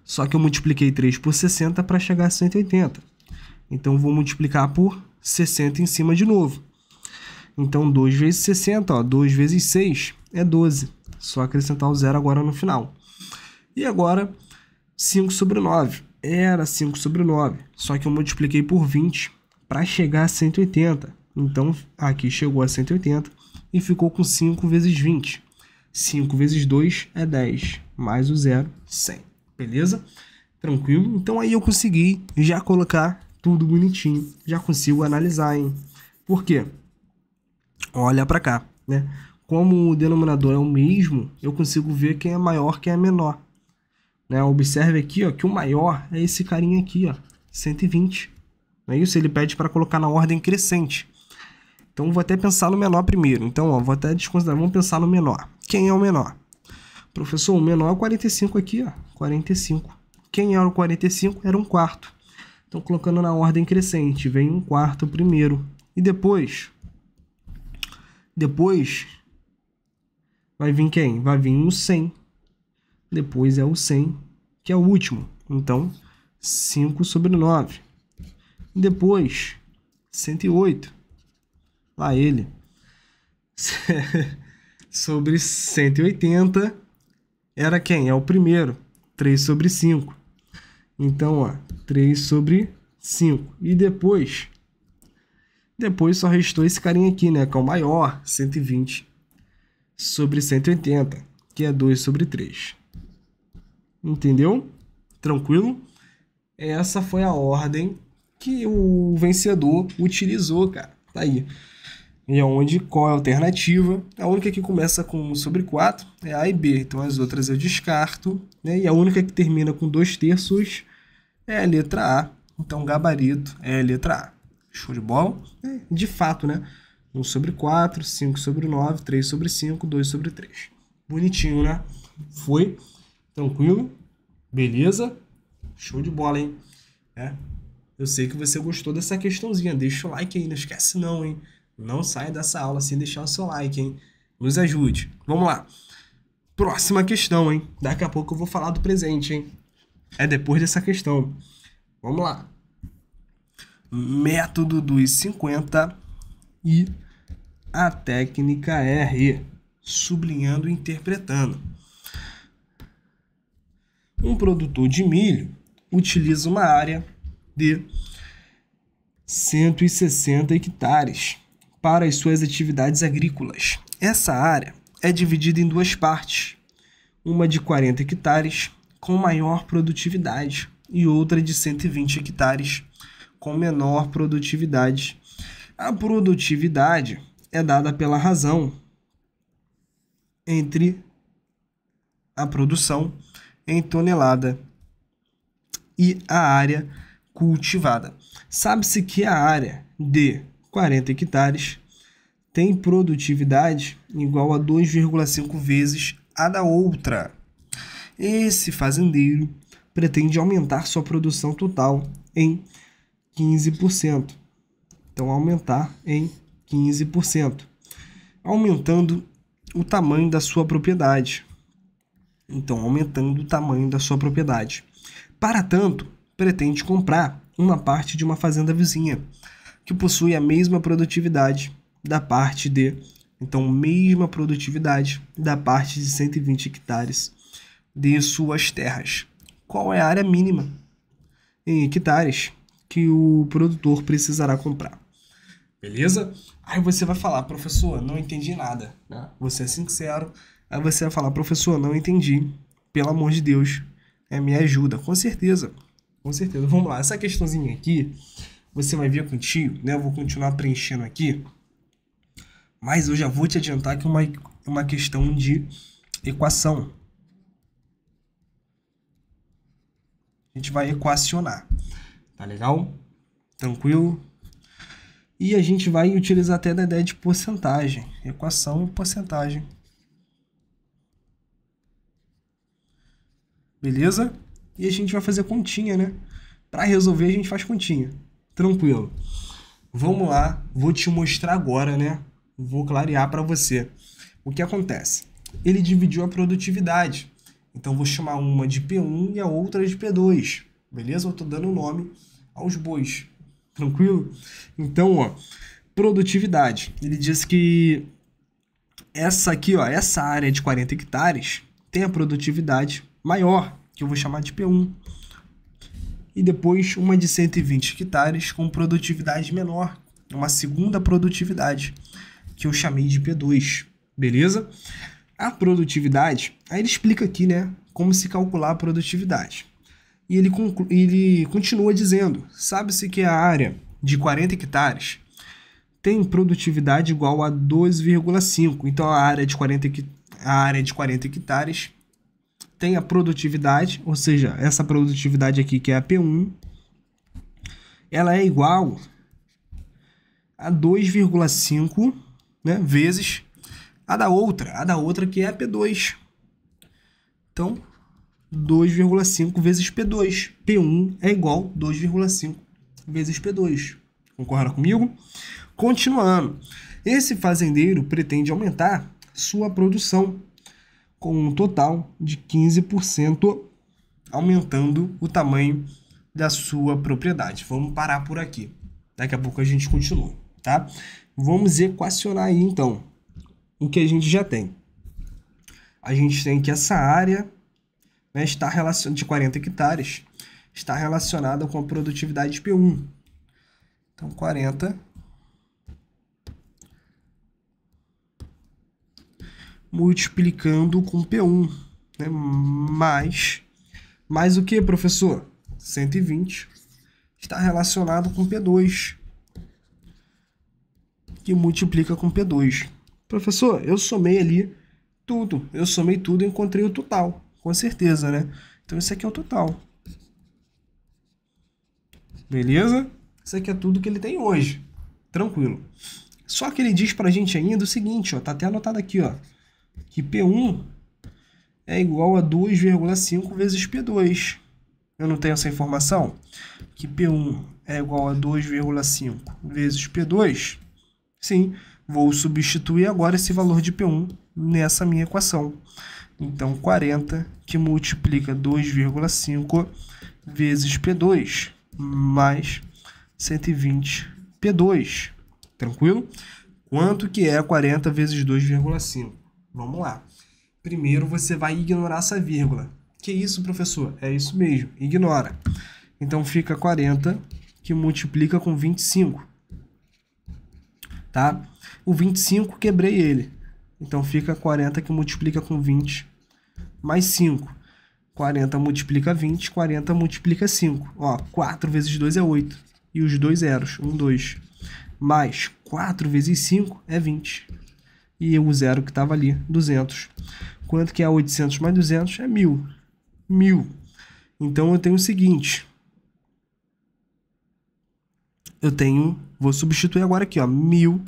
Só que eu multipliquei 3 por 60 para chegar a 180. Então, vou multiplicar por 60 em cima de novo. Então, 2 vezes 60, ó, 2 vezes 6 é 12. Só acrescentar o zero agora no final. E agora, 5 sobre 9. Era 5 sobre 9, só que eu multipliquei por 20 para chegar a 180. Então, aqui chegou a 180 e ficou com 5 vezes 20. 5 vezes 2 é 10, mais o zero, 100. Beleza? Tranquilo? Então, aí eu consegui já colocar tudo bonitinho. Já consigo analisar, hein? Por quê? Olha para cá, né? Como o denominador é o mesmo, eu consigo ver quem é maior, quem é menor. Né? Observe aqui, ó, que o maior é esse carinha aqui, ó, 120. Não é isso? Ele pede para colocar na ordem crescente. Então vou até pensar no menor primeiro. Então, ó, vou até desconsiderar, vamos pensar no menor. Quem é o menor? Professor, o menor é o 45 aqui, ó, 45. Quem era o 45? Era um quarto. Então, colocando na ordem crescente, vem um quarto primeiro. E depois, depois, vai vir quem? Vai vir o 100. Depois é o 100, que é o último. Então, 5 sobre 9. Depois, 108. Lá ele. sobre 180 era quem? É o primeiro. 3 sobre 5. Então, ó, 3 sobre 5. E depois, depois só restou esse carinha aqui, né? Que é o maior, 120 sobre 180, que é 2 sobre 3. Entendeu? Tranquilo? Essa foi a ordem que o vencedor utilizou, cara. Tá aí. E é onde qual é a alternativa? A única que começa com sobre 4 é A e B, então as outras eu descarto, né? E a única que termina com 2 terços é a letra A. Então, gabarito é a letra A. Show de bola? É, de fato, né? 1 sobre 4, 5 sobre 9, 3 sobre 5, 2 sobre 3. Bonitinho, né? Foi. Tranquilo? Beleza? Show de bola, hein? É. Eu sei que você gostou dessa questãozinha. Deixa o like aí, não esquece não, hein? Não saia dessa aula sem deixar o seu like, hein? Nos ajude. Vamos lá. Próxima questão, hein? Daqui a pouco eu vou falar do presente, hein? é depois dessa questão. Vamos lá. Método dos 50 e a técnica R, sublinhando e interpretando. Um produtor de milho utiliza uma área de 160 hectares para as suas atividades agrícolas. Essa área é dividida em duas partes, uma de 40 hectares com maior produtividade e outra de 120 hectares com menor produtividade. A produtividade é dada pela razão entre a produção em tonelada e a área cultivada. Sabe-se que a área de 40 hectares tem produtividade igual a 2,5 vezes a da outra. Esse fazendeiro pretende aumentar sua produção total em 15%. Então, aumentar em 15%, aumentando o tamanho da sua propriedade. Então, aumentando o tamanho da sua propriedade. Para tanto, pretende comprar uma parte de uma fazenda vizinha, que possui a mesma produtividade da parte de, então, mesma produtividade da parte de 120 hectares de suas terras. Qual é a área mínima em hectares que o produtor precisará comprar? Beleza? Aí você vai falar, professor, não entendi nada. Né? Você é sincero. Aí você vai falar, professor, não entendi. Pelo amor de Deus, é, me ajuda. Com certeza. Com certeza. Vamos lá. Essa questãozinha aqui, você vai ver contigo, né? Eu vou continuar preenchendo aqui. Mas eu já vou te adiantar que é uma, uma questão de equação. a gente vai equacionar. Tá legal? Tranquilo? E a gente vai utilizar até da ideia de porcentagem. Equação e porcentagem. Beleza? E a gente vai fazer continha, né? Para resolver, a gente faz continha. Tranquilo. Vamos lá, vou te mostrar agora, né? Vou clarear para você. O que acontece? Ele dividiu a produtividade. Então vou chamar uma de P1 e a outra de P2, beleza? Eu estou dando o nome aos bois, tranquilo? Então, ó, produtividade. Ele diz que essa aqui, ó, essa área de 40 hectares tem a produtividade maior, que eu vou chamar de P1. E depois uma de 120 hectares com produtividade menor, uma segunda produtividade, que eu chamei de P2, beleza? A produtividade, aí ele explica aqui, né, como se calcular a produtividade. E ele, ele continua dizendo: sabe-se que a área de 40 hectares tem produtividade igual a 2,5. Então a área de 40 a área de 40 hectares tem a produtividade, ou seja, essa produtividade aqui que é a P1, ela é igual a 2,5, né, vezes a da outra, a da outra que é P2. Então, 2,5 vezes P2. P1 é igual 2,5 vezes P2. Concorda comigo? Continuando. Esse fazendeiro pretende aumentar sua produção com um total de 15%, aumentando o tamanho da sua propriedade. Vamos parar por aqui. Daqui a pouco a gente continua, tá? Vamos equacionar aí então o que a gente já tem. A gente tem que essa área né, está relacion... de 40 hectares está relacionada com a produtividade P1. Então, 40 multiplicando com P1, né? mais, mais o que, professor? 120 está relacionado com P2, que multiplica com P2. Professor, eu somei ali tudo. Eu somei tudo e encontrei o total. Com certeza, né? Então isso aqui é o total. Beleza? Isso aqui é tudo que ele tem hoje. Tranquilo. Só que ele diz pra gente ainda o seguinte, ó, tá até anotado aqui, ó, que P1 é igual a 2,5 vezes P2. Eu não tenho essa informação? Que P1 é igual a 2,5 vezes P2? Sim. Vou substituir agora esse valor de P1 nessa minha equação. Então, 40 que multiplica 2,5 vezes P2 mais 120 P2. Tranquilo? Quanto que é 40 vezes 2,5? Vamos lá. Primeiro você vai ignorar essa vírgula. Que isso, professor? É isso mesmo, ignora. Então fica 40 que multiplica com 25 tá? O 25, quebrei ele. Então fica 40 que multiplica com 20 mais 5. 40 multiplica 20, 40 multiplica 5. Ó, 4 vezes 2 é 8. E os dois zeros, 1, um, 2. Mais 4 vezes 5 é 20. E o zero que estava ali, 200. Quanto que é 800 mais 200? É 1.000. 1.000. Então eu tenho o seguinte, eu tenho, vou substituir agora aqui, ó, 1000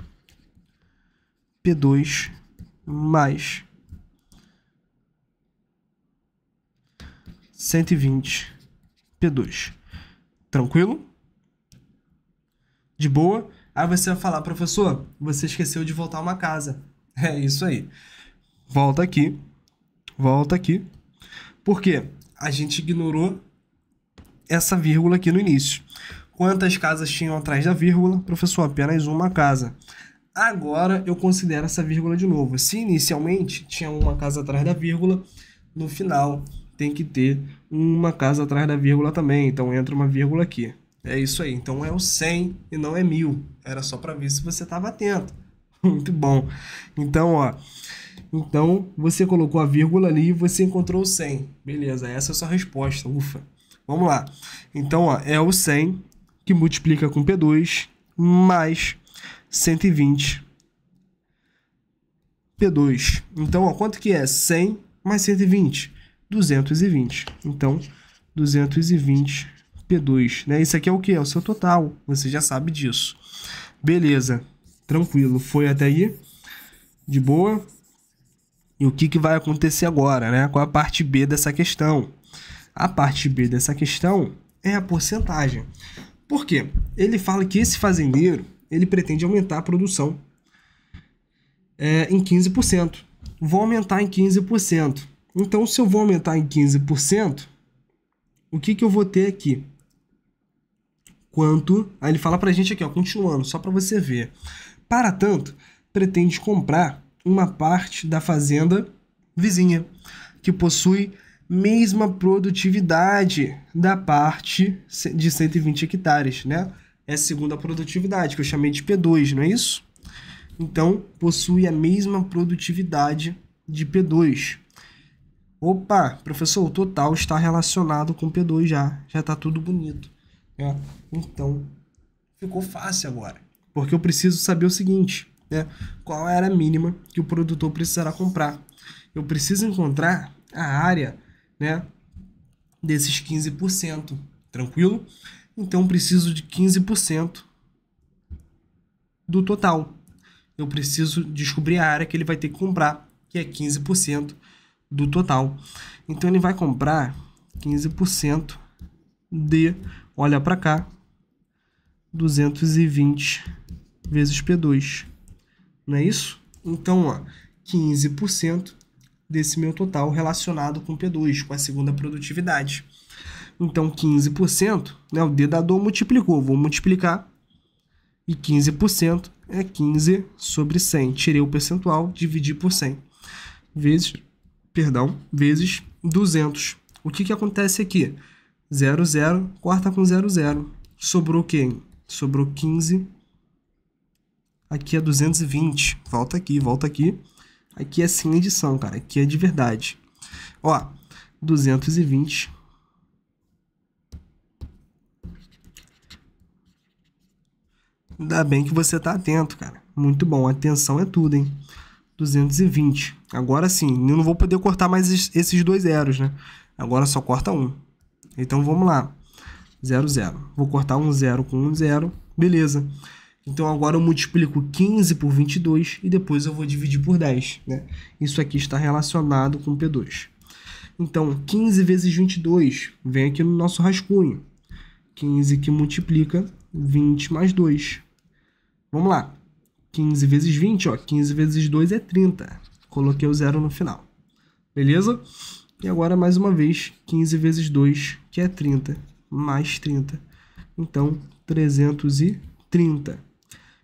P2 mais 120 P2. Tranquilo? De boa? Aí você vai falar, professor, você esqueceu de voltar uma casa. É isso aí. Volta aqui. Volta aqui. Por quê? A gente ignorou essa vírgula aqui no início. Quantas casas tinham atrás da vírgula? Professor, apenas uma casa. Agora eu considero essa vírgula de novo. Se inicialmente tinha uma casa atrás da vírgula, no final tem que ter uma casa atrás da vírgula também. Então entra uma vírgula aqui. É isso aí. Então é o 100 e não é 1000. Era só para ver se você estava atento. Muito bom. Então, ó. Então você colocou a vírgula ali e você encontrou o 100. Beleza, essa é a sua resposta. Ufa. Vamos lá. Então, ó, é o 100 que multiplica com P2, mais 120 P2. Então, ó, quanto que é? 100 mais 120, 220. Então, 220 P2, né? Isso aqui é o que? É o seu total, você já sabe disso. Beleza, tranquilo, foi até aí, de boa. E o que, que vai acontecer agora, né? Qual é a parte B dessa questão? A parte B dessa questão é a porcentagem. Por quê? Ele fala que esse fazendeiro ele pretende aumentar a produção é, em 15%. Vou aumentar em 15%. Então, se eu vou aumentar em 15%, o que, que eu vou ter aqui? Quanto? Aí ele fala pra gente aqui, ó, continuando, só para você ver. Para tanto, pretende comprar uma parte da fazenda vizinha, que possui mesma produtividade da parte de 120 hectares, né? É a segunda produtividade, que eu chamei de P2, não é isso? Então, possui a mesma produtividade de P2. Opa, professor, o total está relacionado com P2 já. Já está tudo bonito. Né? Então, ficou fácil agora. Porque eu preciso saber o seguinte, né? Qual era a mínima que o produtor precisará comprar? Eu preciso encontrar a área né, desses 15%, tranquilo? Então preciso de 15% do total. Eu preciso descobrir a área que ele vai ter que comprar, que é 15% do total. Então ele vai comprar 15% de, olha para cá, 220 vezes P2. Não é isso? Então, ó, 15% desse meu total relacionado com P2, com a segunda produtividade. Então, 15%, né, o dedador multiplicou, vou multiplicar, e 15% é 15 sobre 100. Tirei o percentual, dividi por 100, vezes, perdão, vezes 200. O que, que acontece aqui? 0, 0, corta com 0, 0. Sobrou o quê? Sobrou 15. Aqui é 220. Volta aqui, volta aqui. Aqui é sem edição, cara. Aqui é de verdade. Ó, 220. Ainda bem que você tá atento, cara. Muito bom. Atenção é tudo, hein? 220. Agora sim, eu não vou poder cortar mais esses dois zeros, né? Agora só corta um. Então vamos lá. 00. Vou cortar um zero com um zero. Beleza. Então agora eu multiplico 15 por 22 e depois eu vou dividir por 10. Né? Isso aqui está relacionado com P2. Então, 15 vezes 22 vem aqui no nosso rascunho. 15 que multiplica 20 mais 2. Vamos lá. 15 vezes 20, ó, 15 vezes 2 é 30. Coloquei o zero no final. Beleza? E agora, mais uma vez, 15 vezes 2, que é 30, mais 30. Então, 330.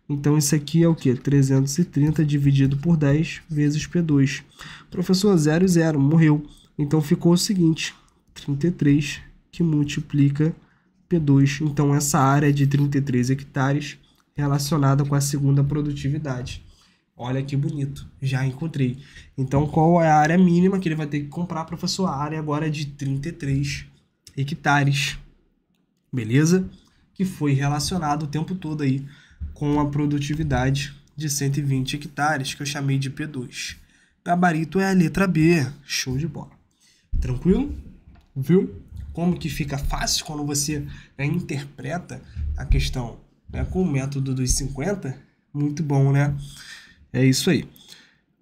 Então, isso aqui é o que? 330 dividido por 10 vezes P2. Professor, 0 0, morreu. Então, ficou o seguinte, 33 que multiplica P2. Então, essa área é de 33 hectares relacionada com a segunda produtividade. Olha que bonito, já encontrei. Então, qual é a área mínima que ele vai ter que comprar, professor? A área agora é de 33 hectares, beleza? Que foi relacionado o tempo todo aí com uma produtividade de 120 hectares, que eu chamei de P2. Gabarito é a letra B. Show de bola. Tranquilo? Viu? Como que fica fácil quando você né, interpreta a questão né, com o método dos 50? Muito bom, né? É isso aí.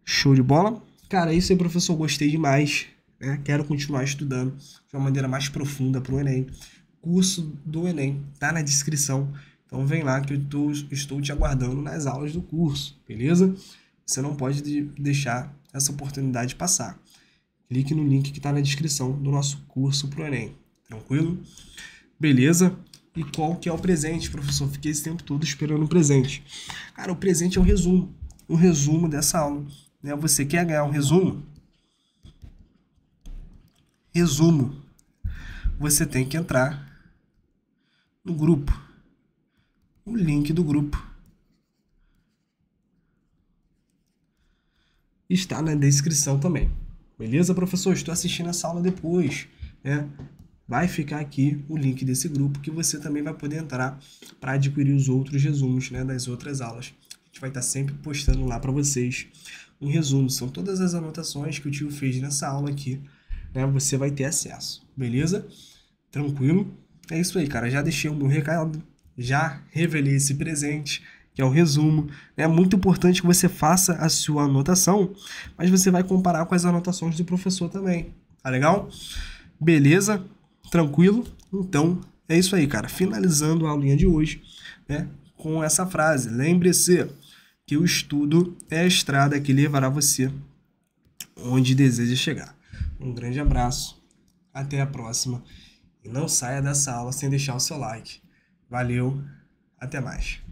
Show de bola? Cara, é isso aí, professor, gostei demais. Né? Quero continuar estudando de uma maneira mais profunda para o Enem. Curso do Enem tá na descrição. Então vem lá que eu tô, estou te aguardando nas aulas do curso, beleza? Você não pode de deixar essa oportunidade passar. Clique no link que está na descrição do nosso curso para o Enem, tranquilo? Beleza? E qual que é o presente, professor? Fiquei esse tempo todo esperando o presente. Cara, o presente é um resumo, um resumo dessa aula. Né? Você quer ganhar um resumo? Resumo. Você tem que entrar no grupo o link do grupo. Está na descrição também. Beleza, professor? Estou assistindo essa aula depois. Né? Vai ficar aqui o link desse grupo que você também vai poder entrar para adquirir os outros resumos né, das outras aulas. A gente vai estar tá sempre postando lá para vocês um resumo. São todas as anotações que o tio fez nessa aula aqui. Né? Você vai ter acesso. Beleza? Tranquilo? É isso aí, cara. Já deixei um recado já revelei esse presente, que é o resumo. Né? É muito importante que você faça a sua anotação, mas você vai comparar com as anotações do professor também. Tá legal? Beleza? Tranquilo? Então, é isso aí, cara. Finalizando a aulinha de hoje, né? Com essa frase. Lembre-se que o estudo é a estrada que levará você onde deseja chegar. Um grande abraço, até a próxima e não saia dessa aula sem deixar o seu like. Valeu, até mais.